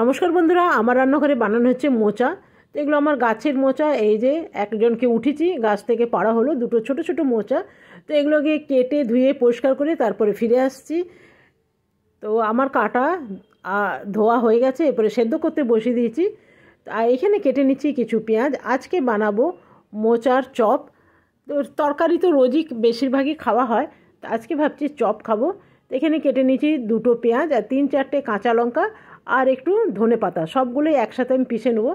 নমস্কার বন্ধুরা আমার রান্নাঘরে বানানো হচ্ছে মোচা তো এগুলো আমার গাছের মোচা এই যে একজনকে উঠেছি গাছ থেকে পাড়া হলো দুটো ছোট ছোট মোচা তো এগুলোকে কেটে ধুয়ে পরিষ্কার করে তারপরে ফিরে আসছি তো আমার কাটা ধোয়া হয়ে গেছে এরপরে সেদ্ধ করতে বসিয়ে দিয়েছি আর এখানে কেটে নিচ্ছি কিছু পেঁয়াজ আজকে বানাবো মোচার চপ তো তরকারি তো রোজই বেশিরভাগই খাওয়া হয় তো আজকে ভাবছি চপ খাবো এখানে কেটে নিয়েছি দুটো পেঁয়াজ আর তিন চারটে কাঁচা লঙ্কা আর একটু ধনে পাতা সবগুলোই একসাথে আমি পিষে নেবো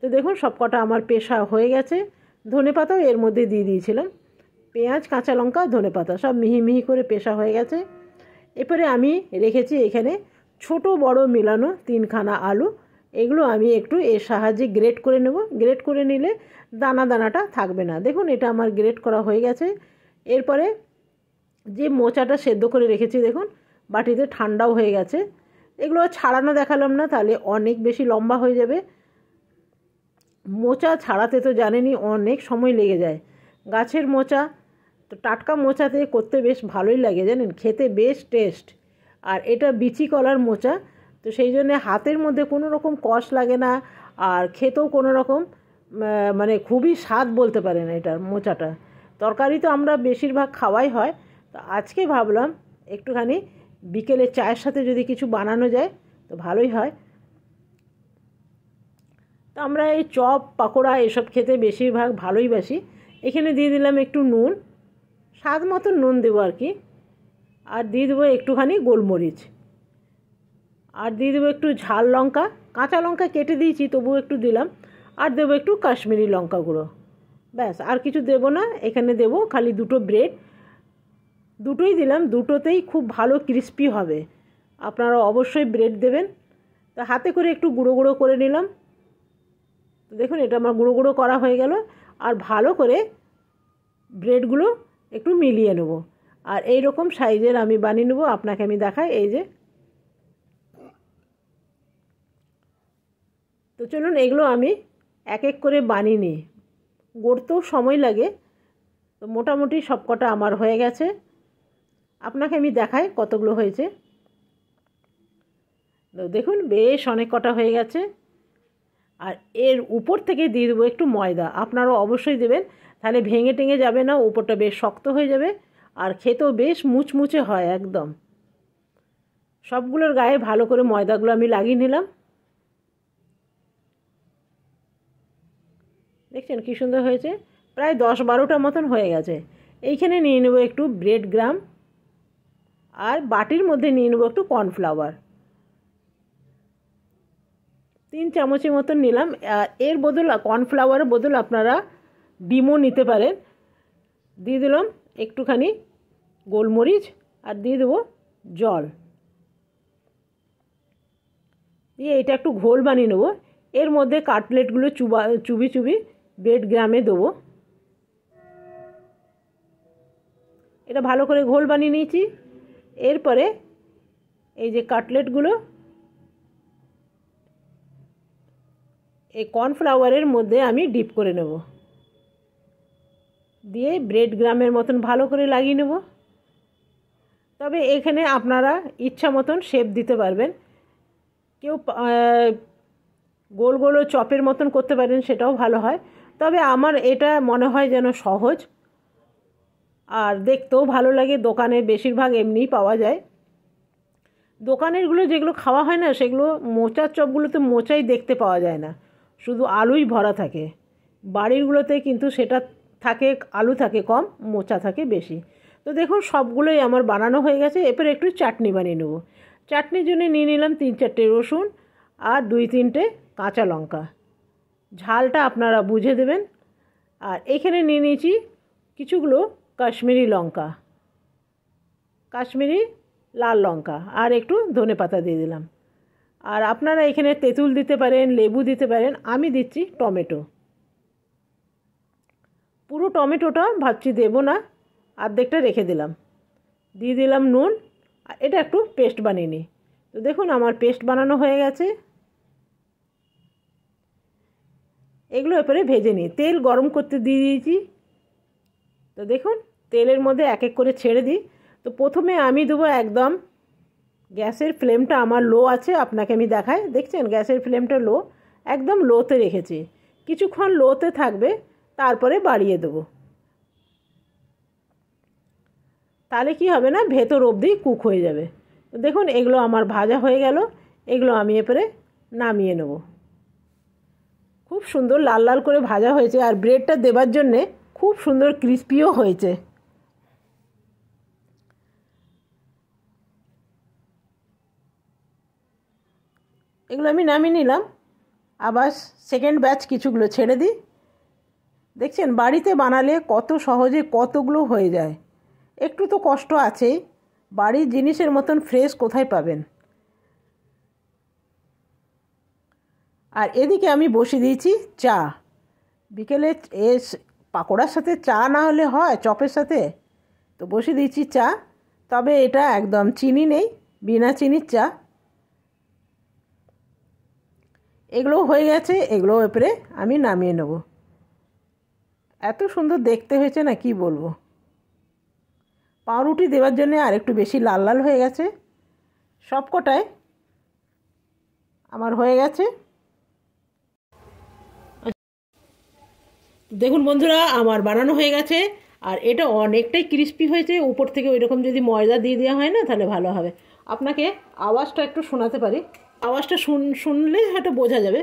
তো দেখুন সব কটা আমার পেশা হয়ে গেছে ধনে পাতাও এর মধ্যে দিয়ে দিয়েছিলাম পেঁয়াজ কাঁচা লঙ্কা ধনে পাতা সব মিহি মিহি করে পেশা হয়ে গেছে এরপরে আমি রেখেছি এখানে ছোট বড় মিলানো তিনখানা আলু এগুলো আমি একটু এর সাহায্যে গ্রেট করে নেব গ্রেট করে নিলে দানা দানাটা থাকবে না দেখুন এটা আমার গ্রেট করা হয়ে গেছে এরপরে যে মোচাটা সেদ্ধ করে রেখেছি দেখুন বাটিতে ঠান্ডাও হয়ে গেছে এগুলো ছাড়ানো দেখালাম না তাহলে অনেক বেশি লম্বা হয়ে যাবে মোচা ছাড়াতে তো জানেনি অনেক সময় লেগে যায় গাছের মোচা তো টাটকা মোচাতে করতে বেশ ভালোই লাগে জানেন খেতে বেশ টেস্ট আর এটা বিচি কলার মোচা তো সেই জন্যে হাতের মধ্যে কোনো রকম কষ লাগে না আর খেতেও কোনো রকম মানে খুবই স্বাদ বলতে পারেন এটার মোচাটা তরকারি তো আমরা বেশিরভাগ খাওয়াই হয় তো আজকে ভাবলাম একটুখানি বিকেলে চায়ের সাথে যদি কিছু বানানো যায় তো ভালোই হয় তো আমরা এই চপ পাকোড়া এসব খেতে বেশিরভাগ ভালোই বাসি এখানে দিয়ে দিলাম একটু নুন স্বাদ মতো নুন দেবো আর কি আর দিয়ে দেবো একটুখানি গোলমরিচ আর দিয়ে দেবো একটু ঝাল লঙ্কা কাঁচা লঙ্কা কেটে দিয়েছি তবুও একটু দিলাম আর দেবো একটু কাশ্মীরি লঙ্কা গুঁড়ো ব্যাস আর কিছু দেবো না এখানে দেবো খালি দুটো ব্রেড দুটোই দিলাম দুটোতেই খুব ভালো ক্রিস্পি হবে আপনারা অবশ্যই ব্রেড দেবেন তো হাতে করে একটু গুঁড়ো গুঁড়ো করে নিলাম তো দেখুন এটা আমার গুঁড়ো গুঁড়ো করা হয়ে গেল আর ভালো করে ব্রেডগুলো একটু মিলিয়ে নেব আর এই রকম সাইজের আমি বানিয়ে নেব আপনাকে আমি দেখাই এই যে তো চলুন এগুলো আমি এক এক করে বানিয়ে নিই গড়তেও সময় লাগে তো মোটামুটি সবকটা আমার হয়ে গেছে আপনাকে আমি দেখাই কতগুলো হয়েছে তো দেখুন বেশ অনেক কটা হয়ে গেছে আর এর উপর থেকে দিয়ে দেবো একটু ময়দা আপনারাও অবশ্যই দেবেন তাহলে ভেঙে টেঙে যাবে না উপরটা বেশ শক্ত হয়ে যাবে আর খেতেও বেশ মুচমুচে হয় একদম সবগুলোর গায়ে ভালো করে ময়দাগুলো আমি লাগিয়ে নিলাম দেখছেন কী সুন্দর হয়েছে প্রায় দশ বারোটা মতন হয়ে গেছে এইখানে নিয়ে নেব একটু ব্রেড গ্রাম আর বাটির মধ্যে নিয়ে নেবো একটু কর্নফ্লাওয়ার তিন চামচের মতন নিলাম এর বদল কর্নফ্লাওয়ারের বদল আপনারা ডিমও নিতে পারেন দিয়ে দিলাম একটুখানি গোলমরিচ আর দিয়ে দেবো জল দিয়ে এটা একটু ঘোল বানিয়ে নেবো এর মধ্যে কাটলেটগুলো চুবা চুবি চুবি বেড গ্রামে দেবো এটা ভালো করে ঘোল বানিয়ে নিয়েছি এরপরে এই যে কাটলেটগুলো এই কর্নফ্লাওয়ারের মধ্যে আমি ডিপ করে নেব দিয়ে ব্রেড গ্রামের মতন ভালো করে লাগিয়ে নেব তবে এখানে আপনারা ইচ্ছা মতন শেপ দিতে পারবেন কেউ গোল গোল চপের মতন করতে পারেন সেটাও ভালো হয় তবে আমার এটা মনে হয় যেন সহজ আর দেখতেও ভালো লাগে দোকানে বেশিরভাগ এমনিই পাওয়া যায় দোকানেরগুলো যেগুলো খাওয়া হয় না সেগুলো মোচার চপগুলোতে মোচাই দেখতে পাওয়া যায় না শুধু আলুই ভরা থাকে বাড়িরগুলোতে কিন্তু সেটা থাকে আলু থাকে কম মোচা থাকে বেশি তো দেখুন সবগুলোই আমার বানানো হয়ে গেছে এরপরে একটু চাটনি বানিয়ে নেব চাটনির জন্য নিয়ে নিলাম তিন চারটে রসুন আর দুই তিনটে কাঁচা লঙ্কা ঝালটা আপনারা বুঝে দেবেন আর এখানে নিয়ে নিয়েছি কিছুগুলো কাশ্মীরি লঙ্কা কাশ্মীরি লাল লঙ্কা আর একটু ধনে পাতা দিয়ে দিলাম আর আপনারা এখানে তেঁতুল দিতে পারেন লেবু দিতে পারেন আমি দিচ্ছি টমেটো পুরো টমেটোটা ভাবছি দেবো না আর্ধেকটা রেখে দিলাম দিয়ে দিলাম নুন আর এটা একটু পেস্ট বানিয়ে নিই তো দেখুন আমার পেস্ট বানানো হয়ে গেছে এগুলো এরপরে ভেজে নিই তেল গরম করতে দিয়ে দিয়েছি তো দেখুন তেলের মধ্যে এক এক করে ছেড়ে দিই তো প্রথমে আমি দেবো একদম গ্যাসের ফ্লেমটা আমার লো আছে আপনাকে আমি দেখাই দেখছেন গ্যাসের ফ্লেমটা লো একদম লোতে রেখেছি কিছুক্ষণ লোতে থাকবে তারপরে বাড়িয়ে দেবো তাহলে কি হবে না ভেতর অবধি কুক হয়ে যাবে তো দেখুন এগুলো আমার ভাজা হয়ে গেল এগুলো আমি এরপরে নামিয়ে নেব খুব সুন্দর লাল লাল করে ভাজা হয়েছে আর ব্রেডটা দেবার জন্যে খুব সুন্দর ক্রিস্পিও হয়েছে এগুলো আমি নামিয়ে নিলাম আবার সেকেন্ড ব্যাচ কিছুগুলো ছেড়ে দিই দেখছেন বাড়িতে বানালে কত সহজে কতগুলো হয়ে যায় একটু তো কষ্ট আছেই বাড়ির জিনিসের মতন ফ্রেশ কোথায় পাবেন আর এদিকে আমি বসে দিয়েছি চা বিকেলে এস পাকোড়ার সাথে চা না হলে হয় চপের সাথে তো বসে দিচ্ছি চা তবে এটা একদম চিনি নেই বিনা চিনির চা এগুলো হয়ে গেছে এগুলো এপরে আমি নামিয়ে নেব এত সুন্দর দেখতে হয়েছে না কি বলবো পাউরুটি দেওয়ার জন্য আর একটু বেশি লাল লাল হয়ে গেছে সব কটায় আমার হয়ে গেছে দেখুন বন্ধুরা আমার বানানো হয়ে গেছে আর এটা অনেকটাই ক্রিস্পি হয়েছে উপর থেকে ওই রকম যদি ময়দা দিয়ে দেওয়া হয় না তাহলে ভালো হবে আপনাকে আওয়াজটা একটু শোনাতে পারি আওয়াজটা শুন শুনলে হয়তো বোঝা যাবে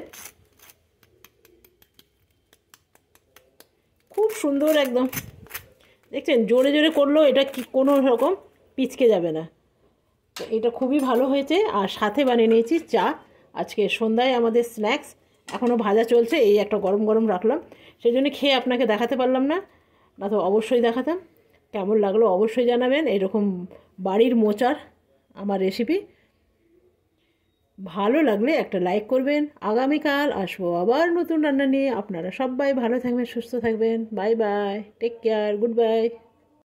খুব সুন্দর একদম দেখছেন জোরে জোরে করলেও এটা কি কোনো রকম পিচকে যাবে না এটা খুবই ভালো হয়েছে আর সাথে বানিয়ে নিয়েছি চা আজকে সন্ধ্যায় আমাদের স্ন্যাক্স এখনও ভাজা চলছে এই একটা গরম গরম রাখলাম সেই জন্য খেয়ে আপনাকে দেখাতে পারলাম না না তো অবশ্যই দেখাতাম কেমন লাগলো অবশ্যই জানাবেন এরকম বাড়ির মোচার আমার রেসিপি ভালো লাগলে একটা লাইক করবেন আগামীকাল আসবো আবার নতুন রান্না নিয়ে আপনারা সবাই ভালো থাকবেন সুস্থ থাকবেন bye bye take care good bye